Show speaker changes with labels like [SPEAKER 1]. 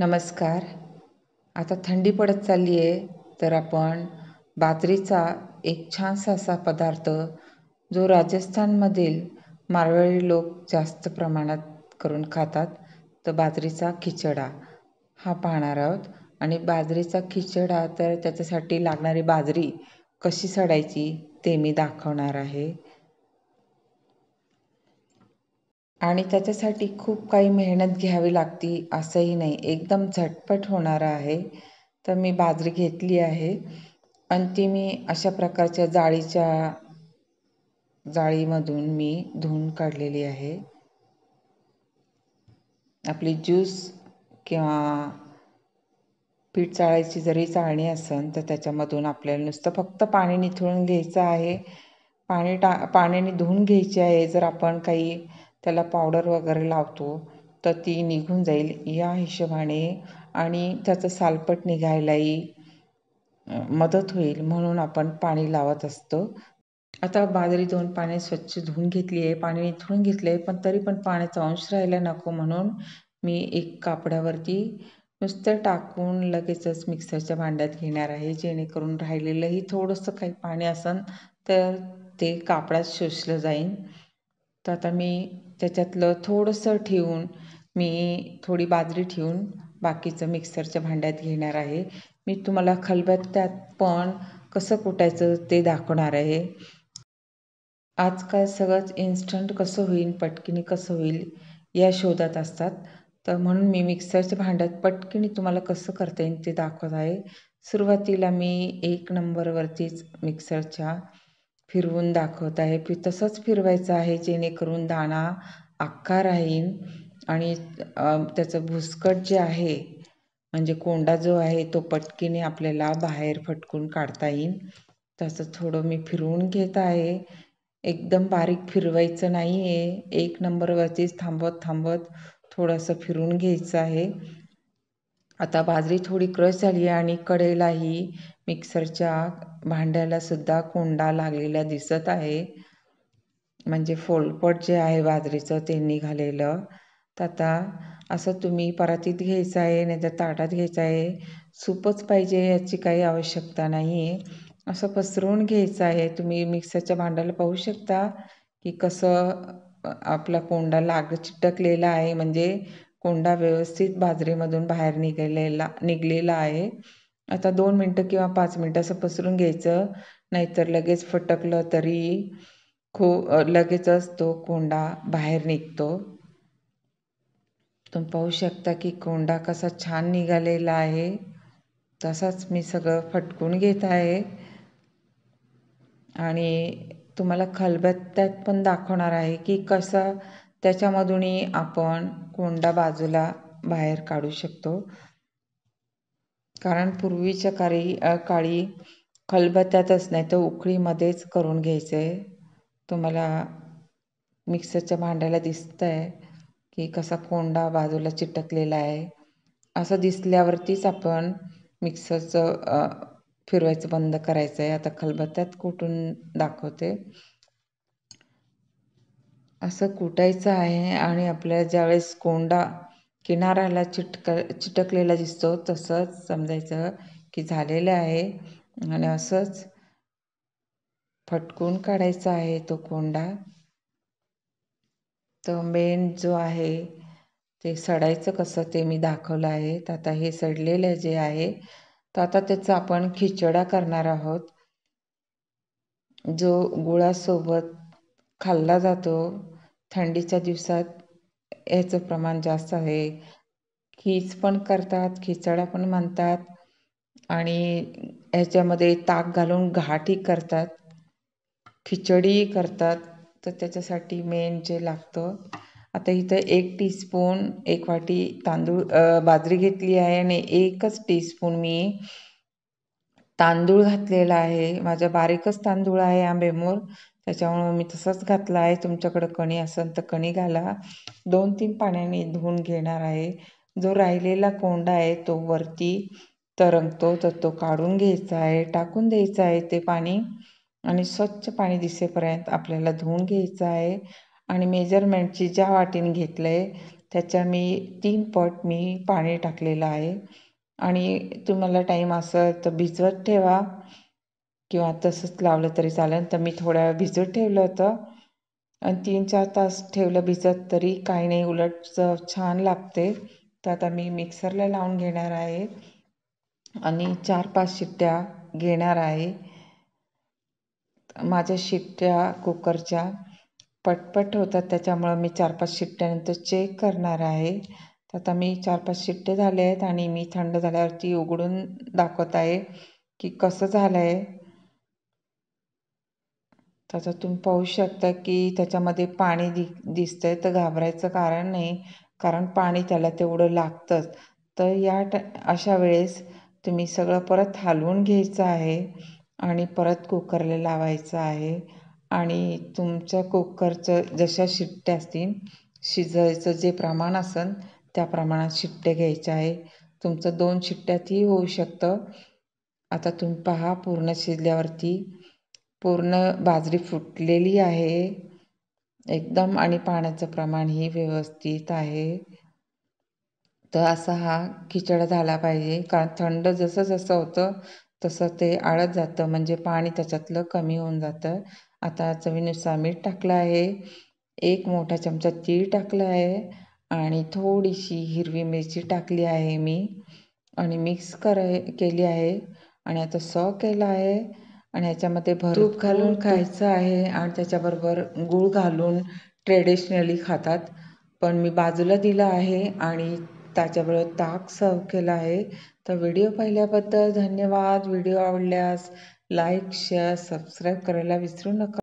[SPEAKER 1] नमस्कार आता थंडी पडत चालली आहे तर आपण बाजरीचा एक छानसा असा पदार्थ जो राजस्थानमधील मारवाडी लोक जास्त प्रमाणात करून खातात तर बाजरीचा खिचडा हा पाहणार आहोत आणि बाजरीचा खिचडा तर त्याच्यासाठी लागणारी बाजरी कशी सडायची ते मी दाखवणार आहे आणि त्याच्यासाठी खूप काही मेहनत घ्यावी लागती असंही नाही एकदम झटपट होणारं आहे तर मी बाजरी घेतली आहे आणि ती मी अशा प्रकारच्या जाळीच्या जाळीमधून मी धुऊन काढलेली आहे आपली ज्यूस किंवा पीठ चाळायची जरी चाळणी असेल तर त्याच्यामधून आपल्याला नुसतं फक्त पाणी निथळून घ्यायचं आहे पाणी टा पाण्याने धुवून घ्यायचे आहे जर आपण काही त्याला पावडर वगैरे लावतो तर ती निघून जाईल या हिशोबाने आणि त्याचं सालपट निघायलाही मदत होईल म्हणून आपण पाणी लावत असतो आता बाजरी दोन पाणी स्वच्छ धुवून घेतली आहे पाणी धुवून घेतले आहे पण तरी पण पाण्याचा अंश राहायला नको म्हणून मी एक कापडावरती नुसतं टाकून लगेचच मिक्सरच्या भांड्यात घेणार आहे जेणेकरून राहिलेलंही थोडंसं काही पाणी असेल तर ते कापडात शोषलं जाईल तर आता मी त्याच्यातलं थोडंसं ठेवून मी थोडी बाजरी ठेवून बाकीचं मिक्सरच्या भांड्यात घेणार आहे मी तुम्हाला खलबत्त्यात पण कसं कुटायचं ते दाखवणार आहे आजकाल सगळंच इन्स्टंट कसं होईल पटकिणी कसं होईल या शोधात असतात तर म्हणून मी मिक्सरच्या भांड्यात पटकिणी तुम्हाला कसं करता येईल ते दाखवत आहे सुरुवातीला मी एक नंबरवरतीच मिक्सरच्या फिरवून दाखवत आहे फि तसंच फिरवायचं आहे जेणेकरून दाणा अख्खा राहील आणि त्याचं भुसकट जे आहे म्हणजे कोंडा जो आहे तो पटकीने आपल्याला बाहेर फटकून काढता येईल तसं थोडं मी फिरवून घेत आहे एकदम बारीक फिरवायचं नाही आहे एक नंबरवरतीच थांबत थांबवत थोडंसं फिरून घ्यायचं आहे आता बाजरी थोडी क्रश झाली आहे आणि कडेलाही मिक्सरच्या भांड्याला सुद्धा कोंडा लागलेला दिसत आहे म्हणजे फोलपट जे आहे बाजरीचं ते निघालेलं तर आता असं तुम्ही परातीत घ्यायचं आहे नाहीतर ताटात घ्यायचं आहे सूपच पाहिजे याची काही आवश्यकता नाही आहे असं पसरवून घ्यायचं आहे तुम्ही मिक्सरच्या भांड्याला पाहू शकता की कसं आपला कोंडा लाग चिटकलेला आहे म्हणजे कोंडा व्यवस्थित बाजरीमधून बाहेर निघालेला निघलेला आहे आता दोन मिनटं किंवा पाच मिनटं असं पसरून घ्यायचं नाहीतर लगेच फटकलं तरी खो लगेचच तो कोंडा बाहेर निघतो तुम्ही पाहू शकता की कोंडा कसा छान निघालेला आहे तसाच मी सगळं फटकून घेत आहे आणि तुम्हाला खलबत्त्यात पण दाखवणार आहे की कसा त्याच्यामधूनही आपण कोंडा बाजूला बाहेर काढू शकतो कारण पूर्वीच्या काळी काळी खलबत्त्यातच नाही तर उकळीमध्येच करून घ्यायचं आहे तुम्हाला मिक्सरच्या भांड्याला दिसतं आहे की कसा कोंडा बाजूला चिटकलेला आहे असं दिसल्यावरतीच आपण मिक्सरचं फिरवायचं बंद करायचं आहे आता खलबत्त्यात कुठून दाखवते असं कुटायचं आहे आणि आपल्या ज्यावेळेस कोंडा किनाऱ्याला चिटक चिटकलेला दिसतो तसंच समजायचं की झालेलं आहे आणि असंच फटकून काढायचा आहे तो कोंडा तर मेन जो आहे ते सडायचं कसं ते मी दाखवलं आहे तर आता हे सडलेलं जे आहे तर आता त्याचा आपण खिचडा करणार आहोत जो गुळासोबत खाल्ला जातो थंडीच्या दिवसात याचं प्रमाण जास्त आहे खीच पण करतात खिचडा पण मानतात आणि याच्यामध्ये ताक घालून घाटही करतात खिचडी करतात तर त्याच्यासाठी मेन जे लागतं आता इथं एक टीस्पून एक वाटी तांदूळ बाजरी घेतली आहे आणि एकच टीस्पून मी तांदूळ घातलेला आहे माझ्या बारीकच तांदूळ आहे आंबेमोर त्याच्यामुळं मी तसंच घातला आहे तुमच्याकडं कणी असेल तर कणी घाला दोन तीन पाण्याने धुवून घेणार आहे जो राहिलेला कोंडा आहे तो वरती तरंगतो तर तो काढून घ्यायचा आहे टाकून द्यायचा आहे ते पाणी आणि स्वच्छ पाणी दिसेपर्यंत आपल्याला धुवून घ्यायचं आहे आणि मेजरमेंटची ज्या वाटीने घेतलं आहे त्याच्या मी तीन पट मी पाणी टाकलेलं आहे आणि तुम्हाला टाईम असेल तर भिजवत ठेवा किंवा तसंच लावलं तरी चालेल तर मी थोड्या वेळ भिजत ठेवलं होतं आणि तीन चार तास ठेवलं भिजत तरी काही नाही उलट चव छान लागते तर आता मी मिक्सरला लावून घेणार आहे आणि चार पाच शिट्ट्या घेणार आहे माझ्या शिट्ट्या कुकरच्या पटपट होतात त्याच्यामुळं मी चार पाच शिट्ट्यानंतर चेक करणार आहे आता मी चार पाच शिट्टे झाले आहेत आणि मी थंड झाल्यावरती उघडून दाखवत आहे की कसं झालं आहे त्याचं तुम्ही पाहू शकता की त्याच्यामध्ये पाणी दि दिसतंय तर घाबरायचं कारण नाही कारण पाणी त्याला तेवढं लागतंच तर या ट अशा वेळेस तुम्ही सगळं परत हलवून घ्यायचं आहे आणि परत कुकरला लावायचं आहे आणि तुमच्या कुकरचं जशा शिट्ट्या असतील शिजायचं जे प्रमाण असेल त्या प्रमाणात शिट्टे घ्यायचे आहे तुमचं दोन शिट्ट्यातही होऊ शकतं आता तुम्ही पहा पूर्ण शिजल्यावरती पूर्ण बाजरी फुटलेली आहे एकदम आणि पाण्याचं प्रमाणही व्यवस्थित आहे तर असा हा खिचडा झाला पाहिजे कारण थंड जसं जसं होतं तसं ते आळत जातं म्हणजे पाणी त्याच्यातलं कमी होऊन जातं आता चवीनुसार मीठ टाकलं आहे एक मोठा चमचा तीळ टाकलं आहे आणि थोडीशी हिरवी मिरची टाकली आहे मी आणि मिक्स कराय केली आहे आणि आता सॉ केला आहे आणि याच्यामध्ये भरूप घालून खायचं आहे आणि त्याच्याबरोबर गूळ घालून ट्रेडिशनली खातात पण मी बाजूला दिलं आहे आणि त्याच्याबरोबर ताक सर्व केलं आहे तर व्हिडिओ पाहिल्याबद्दल धन्यवाद व्हिडिओ आवडल्यास लाईक शेअर सबस्क्राईब करायला विसरू नका